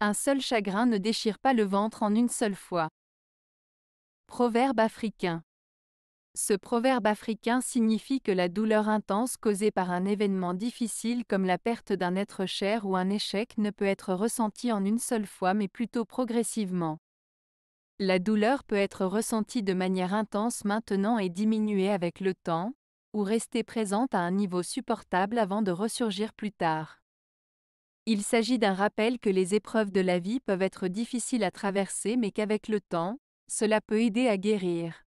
Un seul chagrin ne déchire pas le ventre en une seule fois. Proverbe africain. Ce proverbe africain signifie que la douleur intense causée par un événement difficile comme la perte d'un être cher ou un échec ne peut être ressentie en une seule fois mais plutôt progressivement. La douleur peut être ressentie de manière intense maintenant et diminuer avec le temps, ou rester présente à un niveau supportable avant de ressurgir plus tard. Il s'agit d'un rappel que les épreuves de la vie peuvent être difficiles à traverser mais qu'avec le temps, cela peut aider à guérir.